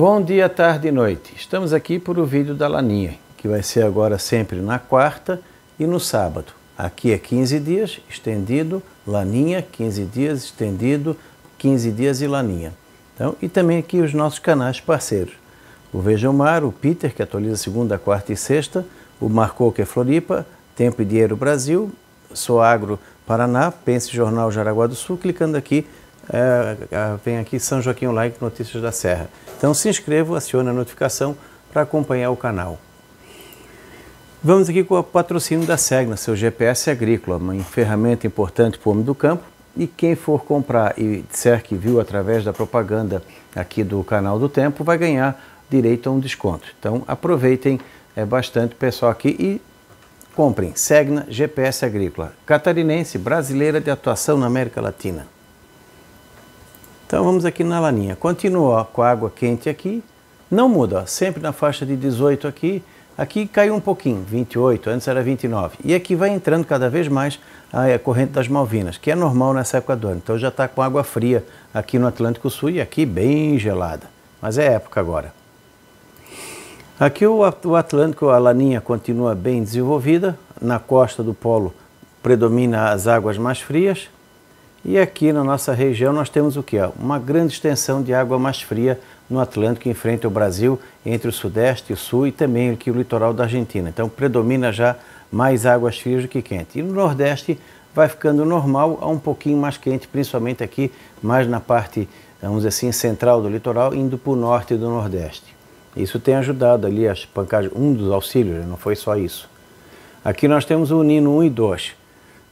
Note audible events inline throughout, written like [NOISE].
Bom dia, tarde e noite. Estamos aqui para o vídeo da Laninha, que vai ser agora sempre na quarta e no sábado. Aqui é 15 dias estendido, Laninha, 15 dias estendido, 15 dias e Laninha. Então, e também aqui os nossos canais parceiros. O Veja o Mar, o Peter, que atualiza segunda, quarta e sexta, o Marcou, que é Floripa, Tempo e Dinheiro Brasil, Soagro Paraná, Pense Jornal Jaraguá do Sul, clicando aqui é, é, vem aqui São Joaquim Online Notícias da Serra. Então se inscreva, acione a notificação para acompanhar o canal. Vamos aqui com o patrocínio da Segna, seu GPS agrícola, uma ferramenta importante para o homem do campo. E quem for comprar e disser que viu através da propaganda aqui do canal do Tempo, vai ganhar direito a um desconto. Então aproveitem é, bastante pessoal aqui e comprem Segna GPS Agrícola, catarinense, brasileira de atuação na América Latina. Então vamos aqui na laninha. Continua com a água quente aqui. Não muda, ó, sempre na faixa de 18 aqui. Aqui caiu um pouquinho, 28, antes era 29. E aqui vai entrando cada vez mais a é, corrente das Malvinas, que é normal nessa época do ano. Então já está com água fria aqui no Atlântico Sul e aqui bem gelada. Mas é época agora. Aqui o Atlântico, a laninha continua bem desenvolvida. Na costa do polo predomina as águas mais frias. E aqui na nossa região nós temos o que? Uma grande extensão de água mais fria no Atlântico, em frente ao Brasil, entre o Sudeste e o Sul e também aqui o litoral da Argentina. Então predomina já mais águas frias do que quentes. E no Nordeste vai ficando normal a um pouquinho mais quente, principalmente aqui, mais na parte, vamos dizer assim, central do litoral, indo para o norte do Nordeste. Isso tem ajudado ali as pancadas, um dos auxílios, né? não foi só isso. Aqui nós temos o Nino 1 e 2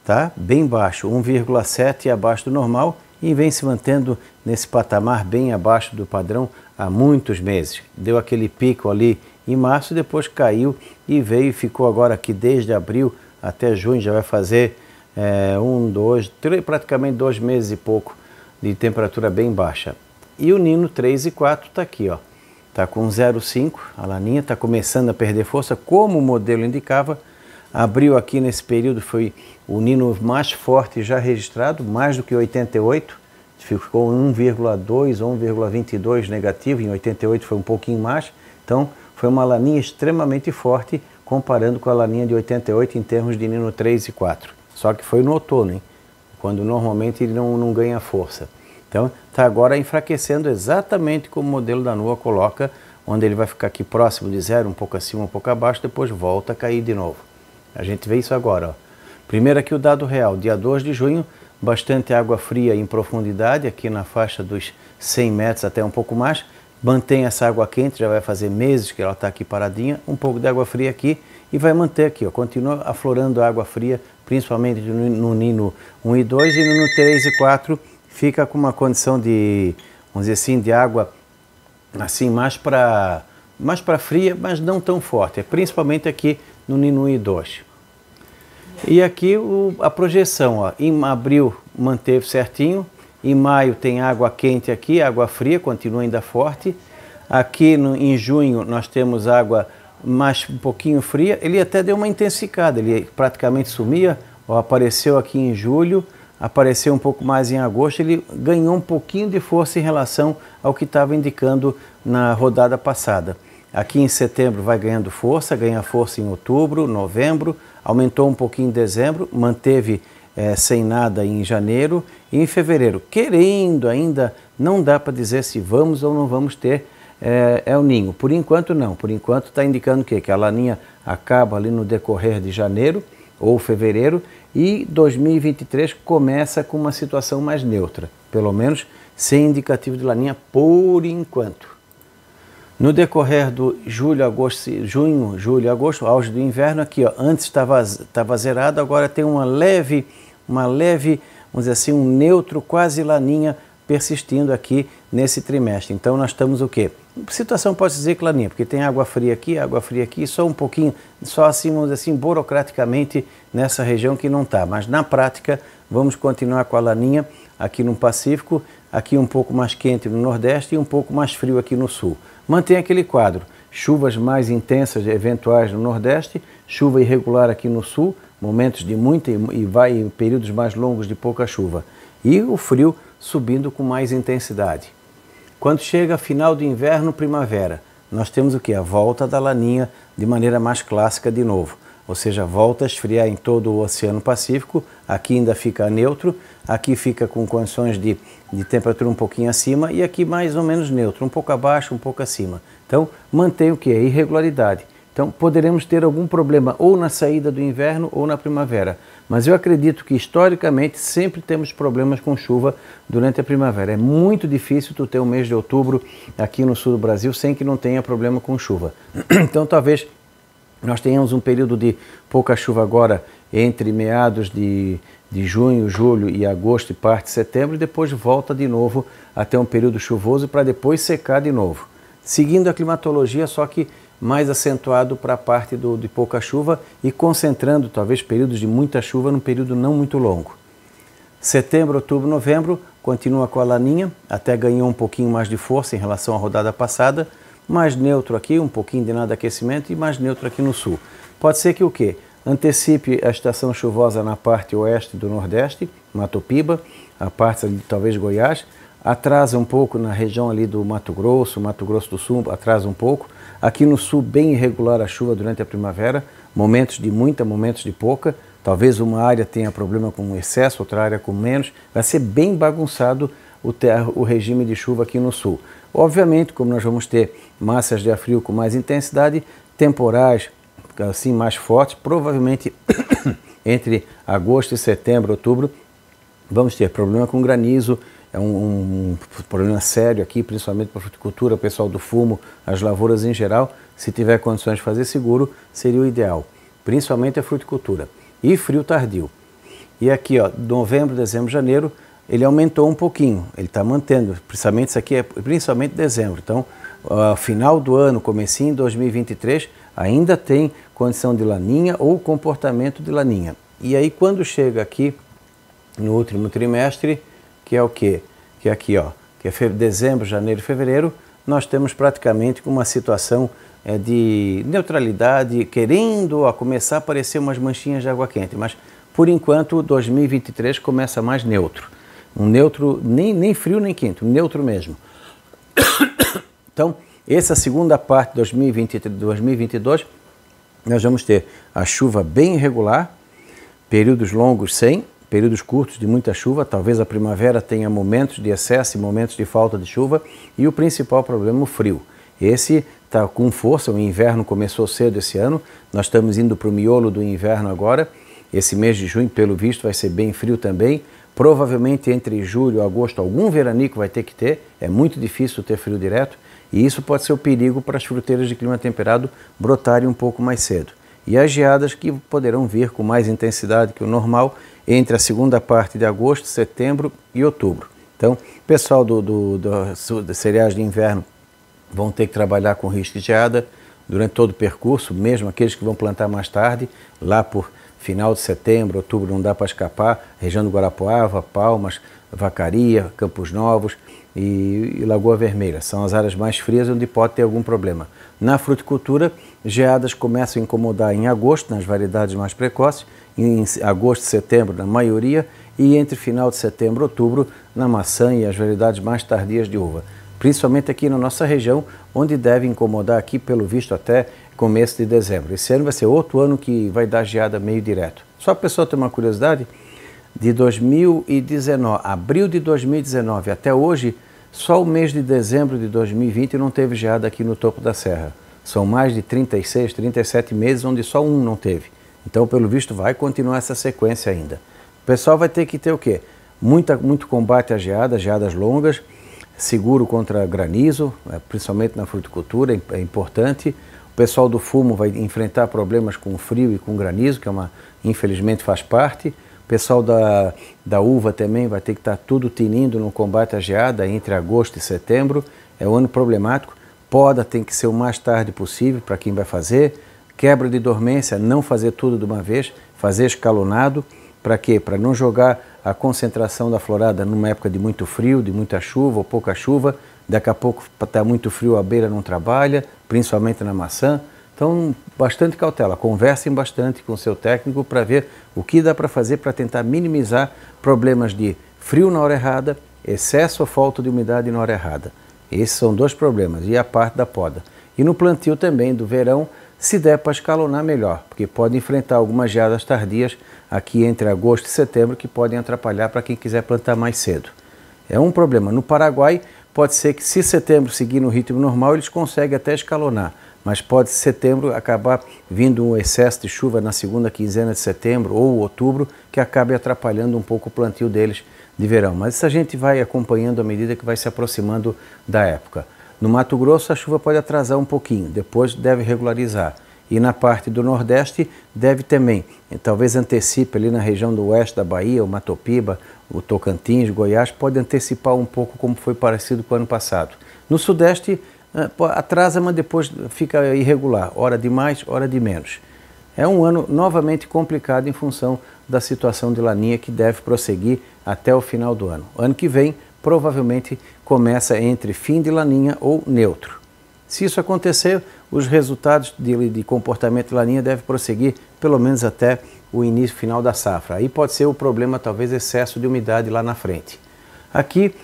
tá? bem baixo, 1,7 abaixo do normal e vem se mantendo nesse patamar bem abaixo do padrão há muitos meses. Deu aquele pico ali em março, depois caiu e veio e ficou agora aqui desde abril até junho, já vai fazer é, um, dois, três, praticamente dois meses e pouco de temperatura bem baixa. E o Nino 3 e 4 está aqui, ó. Está com 0,5, a laninha está começando a perder força, como o modelo indicava, Abriu aqui nesse período foi o nino mais forte já registrado, mais do que 88, ficou 1,2 ou 1,22 negativo, em 88 foi um pouquinho mais, então foi uma laninha extremamente forte comparando com a laninha de 88 em termos de nino 3 e 4. Só que foi no outono, hein? quando normalmente ele não, não ganha força. Então está agora enfraquecendo exatamente como o modelo da NUA coloca, onde ele vai ficar aqui próximo de zero, um pouco acima, um pouco abaixo, depois volta a cair de novo. A gente vê isso agora. Ó. Primeiro aqui o dado real, dia 2 de junho, bastante água fria em profundidade, aqui na faixa dos 100 metros até um pouco mais. Mantém essa água quente, já vai fazer meses que ela está aqui paradinha, um pouco de água fria aqui e vai manter aqui, ó, continua aflorando água fria, principalmente no, nino 1 e 2 e no nino 3 e 4 fica com uma condição de, vamos dizer assim, de água assim mais para mais para fria, mas não tão forte, é principalmente aqui no nino 1 e 2. E aqui o, a projeção, ó, em abril manteve certinho, em maio tem água quente aqui, água fria, continua ainda forte. Aqui no, em junho nós temos água mais um pouquinho fria, ele até deu uma intensificada, ele praticamente sumia, ó, apareceu aqui em julho, apareceu um pouco mais em agosto, ele ganhou um pouquinho de força em relação ao que estava indicando na rodada passada. Aqui em setembro vai ganhando força, ganha força em outubro, novembro, aumentou um pouquinho em dezembro, manteve é, sem nada em janeiro e em fevereiro. Querendo ainda, não dá para dizer se vamos ou não vamos ter é, El Ninho. Por enquanto não, por enquanto está indicando quê? que a laninha acaba ali no decorrer de janeiro ou fevereiro e 2023 começa com uma situação mais neutra, pelo menos sem indicativo de laninha por enquanto. No decorrer do julho, agosto, junho, julho, agosto, auge do inverno, aqui ó, antes estava, estava zerado, agora tem uma leve, uma leve, vamos dizer assim, um neutro, quase laninha persistindo aqui nesse trimestre. Então nós estamos o quê? Situação pode dizer que laninha, porque tem água fria aqui, água fria aqui, só um pouquinho, só assim, vamos dizer assim, burocraticamente nessa região que não está. Mas na prática vamos continuar com a laninha aqui no Pacífico, aqui um pouco mais quente no Nordeste e um pouco mais frio aqui no Sul mantém aquele quadro. Chuvas mais intensas eventuais no Nordeste, chuva irregular aqui no Sul, momentos de muita e vai em períodos mais longos de pouca chuva. E o frio subindo com mais intensidade. Quando chega final do inverno, primavera, nós temos o que? A volta da laninha de maneira mais clássica de novo ou seja, volta a esfriar em todo o Oceano Pacífico, aqui ainda fica neutro, aqui fica com condições de, de temperatura um pouquinho acima e aqui mais ou menos neutro, um pouco abaixo, um pouco acima. Então mantém o que é irregularidade. Então poderemos ter algum problema ou na saída do inverno ou na primavera, mas eu acredito que historicamente sempre temos problemas com chuva durante a primavera. É muito difícil tu ter um mês de outubro aqui no sul do Brasil sem que não tenha problema com chuva. [CLEARS THROAT] Então talvez nós tenhamos um período de pouca chuva agora entre meados de, de junho, julho e agosto e parte de setembro, e depois volta de novo até um período chuvoso para depois secar de novo. Seguindo a climatologia, só que mais acentuado para a parte do, de pouca chuva e concentrando talvez períodos de muita chuva num período não muito longo. Setembro, outubro, novembro continua com a laninha, até ganhou um pouquinho mais de força em relação à rodada passada, mais neutro aqui, um pouquinho de nada de aquecimento e mais neutro aqui no sul. Pode ser que o quê? Antecipe a estação chuvosa na parte oeste do Nordeste, Mato Piba, a parte de talvez Goiás, atrasa um pouco na região ali do Mato Grosso, Mato Grosso do Sul, atrasa um pouco. Aqui no sul, bem irregular a chuva durante a primavera, momentos de muita, momentos de pouca. Talvez uma área tenha problema com excesso, outra área com menos. Vai ser bem bagunçado o, ter, o regime de chuva aqui no sul. Obviamente, como nós vamos ter massas de ar frio com mais intensidade, temporais assim mais fortes, provavelmente [COUGHS] entre agosto e setembro, outubro, vamos ter problema com granizo, é um, um, problema sério aqui, principalmente para a fruticultura, o pessoal do fumo, as lavouras em geral, se tiver condições de fazer seguro, seria o ideal, principalmente a fruticultura. E frio tardio. E aqui, ó, novembro, dezembro, janeiro, ele aumentou um pouquinho, ele está mantendo, principalmente isso aqui é principalmente dezembro. Então, final do ano, comecinho em 2023, ainda tem condição de laninha ou comportamento de laninha. E aí quando chega aqui no último trimestre, que é o quê? Que é aqui, ó, que é dezembro, janeiro, fevereiro, nós temos praticamente uma situação é, de neutralidade, querendo ó, começar a aparecer umas manchinhas de água quente, mas por enquanto 2023 começa mais neutro. Um neutro nem, nem frio nem quente, um neutro mesmo. [COUGHS] Então, essa segunda parte de 2023, 2022, nós vamos ter a chuva bem irregular, períodos longos sem, períodos curtos de muita chuva, talvez a primavera tenha momentos de excesso e momentos de falta de chuva, e o principal problema, o frio. Esse está com força, o inverno começou cedo esse ano, nós estamos indo para o miolo do inverno agora. Esse mês de junho, pelo visto, vai ser bem frio também. Provavelmente entre julho e agosto, algum veranico vai ter que ter, é muito difícil ter frio direto, e isso pode ser o perigo para as fruteiras de clima temperado brotarem um pouco mais cedo. E as geadas que poderão vir com mais intensidade que o normal entre a segunda parte de agosto, setembro e outubro. Então, pessoal do, do, do, do cereais de inverno vão ter que trabalhar com risco de geada durante todo o percurso, mesmo aqueles que vão plantar mais tarde, lá por final de setembro, outubro não dá para escapar, região do Guarapuava, Palmas, Vacaria, Campos Novos e, Lagoa Vermelha. São as áreas mais frias onde pode ter algum problema. Na fruticultura, geadas começam a incomodar em agosto, nas variedades mais precoces, em agosto, setembro, na maioria, e entre final de setembro e outubro, na maçã e as variedades mais tardias de uva principalmente aqui na nossa região, onde deve incomodar aqui, pelo visto, até começo de dezembro. Esse ano vai ser outro ano que vai dar geada meio direto. Só a pessoa ter uma curiosidade, de 2019, abril de 2019 até hoje, só o mês de dezembro de 2020 não teve geada aqui no topo da serra. São mais de 36, 37 meses onde só um não teve. Então, pelo visto, vai continuar essa sequência ainda. O pessoal vai ter que ter o quê? Muita, muito combate à geada, geadas longas, seguro contra granizo, né, principalmente na fruticultura, é, é importante. O pessoal do fumo vai enfrentar problemas com frio e com granizo, que é uma, infelizmente faz parte. O pessoal da, da uva também vai ter que estar tá tudo tinindo no combate à geada entre agosto e setembro. É um ano problemático. Poda tem que ser o mais tarde possível para quem vai fazer. Quebra de dormência, não fazer tudo de uma vez, fazer escalonado. Para quê? Para não jogar a concentração da florada numa época de muito frio, de muita chuva ou pouca chuva. Daqui a pouco está muito frio, a beira não trabalha, principalmente na maçã. Então, bastante cautela. Conversem bastante com o seu técnico para ver o que dá para fazer para tentar minimizar problemas de frio na hora errada, excesso ou falta de umidade na hora errada. Esses são dois problemas, e a parte da poda. E no plantio também do verão, se der para escalonar melhor, porque pode enfrentar algumas geadas tardias aqui entre agosto e setembro que podem atrapalhar para quem quiser plantar mais cedo. É um problema. No Paraguai, pode ser que se setembro seguir no ritmo normal, eles conseguem até escalonar, mas pode setembro acabar vindo um excesso de chuva na segunda quinzena de setembro ou outubro, que acabe atrapalhando um pouco o plantio deles de verão. Mas isso a gente vai acompanhando à medida que vai se aproximando da época. No Mato Grosso, a chuva pode atrasar um pouquinho, depois deve regularizar. E na parte do Nordeste, deve também. talvez antecipe ali na região do oeste da Bahia, o Matopiba, o Tocantins, Goiás, pode antecipar um pouco como foi parecido com o ano passado. No Sudeste, eh, atrasa, mas depois fica irregular, hora de mais, hora de menos. É um ano novamente complicado em função da situação de Laninha que deve prosseguir até o final do ano. Ano que vem, provavelmente começa entre fim de laninha ou neutro. Se isso acontecer, os resultados de, de comportamento de laninha devem prosseguir pelo menos até o início final da safra. Aí pode ser o problema, talvez, excesso de umidade lá na frente. Aqui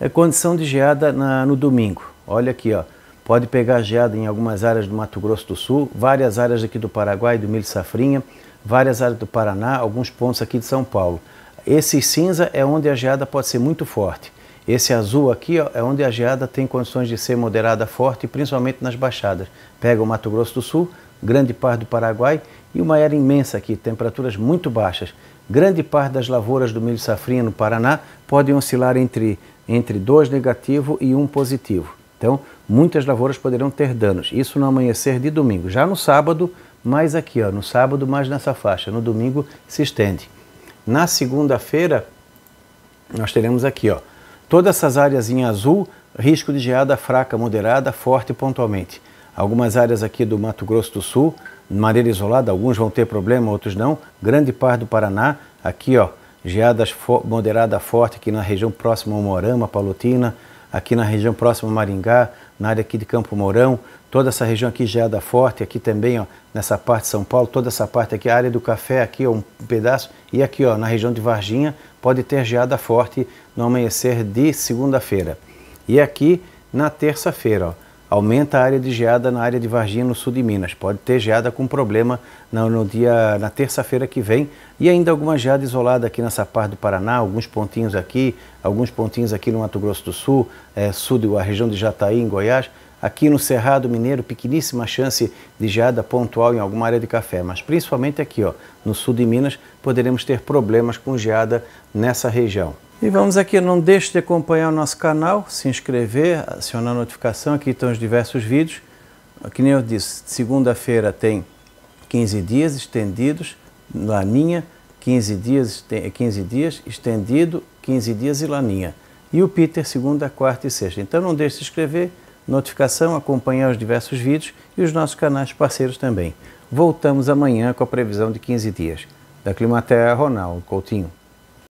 é condição de geada na, no domingo. Olha aqui, ó. Pode pegar geada em algumas áreas do Mato Grosso do Sul, várias áreas aqui do Paraguai, do milho safrinha, várias áreas do Paraná, alguns pontos aqui de São Paulo. Esse cinza é onde a geada pode ser muito forte. Esse azul aqui ó, é onde a geada tem condições de ser moderada forte, principalmente nas baixadas. Pega o Mato Grosso do Sul, grande parte do Paraguai e uma era imensa aqui, temperaturas muito baixas. Grande parte das lavouras do milho safrinha no Paraná podem oscilar entre, entre dois negativo e um positivo. Então, muitas lavouras poderão ter danos. Isso no amanhecer de domingo. Já no sábado, mais aqui, ó, no sábado, mais nessa faixa. No domingo, se estende. Na segunda-feira, nós teremos aqui, ó, Todas essas áreas em azul, risco de geada fraca, moderada, forte pontualmente. Algumas áreas aqui do Mato Grosso do Sul, de maneira isolada, alguns vão ter problema, outros não. Grande parte do Paraná, aqui ó, geadas fo moderada forte aqui na região próxima ao Morama, Palotina, aqui na região próxima a Maringá, na área aqui de Campo Mourão, toda essa região aqui geada é forte, aqui também, ó, nessa parte de São Paulo, toda essa parte aqui, a área do café aqui, ó, um pedaço, e aqui, ó, na região de Varginha, pode ter geada forte no amanhecer de segunda-feira. E aqui, na terça-feira, aumenta a área de geada na área de Varginha, no sul de Minas. Pode ter geada com problema no, no dia, na terça-feira que vem, e ainda alguma geada isolada aqui nessa parte do Paraná, alguns pontinhos aqui, alguns pontinhos aqui no Mato Grosso do Sul, é, sul da região de Jataí, em Goiás, Aqui no Cerrado Mineiro, pequeníssima chance de geada pontual em alguma área de café, mas principalmente aqui, ó, no sul de Minas, poderemos ter problemas com geada nessa região. E vamos aqui, não deixe de acompanhar o nosso canal, se inscrever, acionar a notificação, aqui estão os diversos vídeos. Que nem eu disse, segunda-feira tem 15 dias estendidos, laninha, 15 dias, 15 dias estendido, 15 dias e laninha. E o Peter, segunda, quarta e sexta. Então não deixe de se inscrever, notificação, acompanhar os diversos vídeos e os nossos canais parceiros também. Voltamos amanhã com a previsão de 15 dias. Da Climaterra, Ronaldo Coutinho.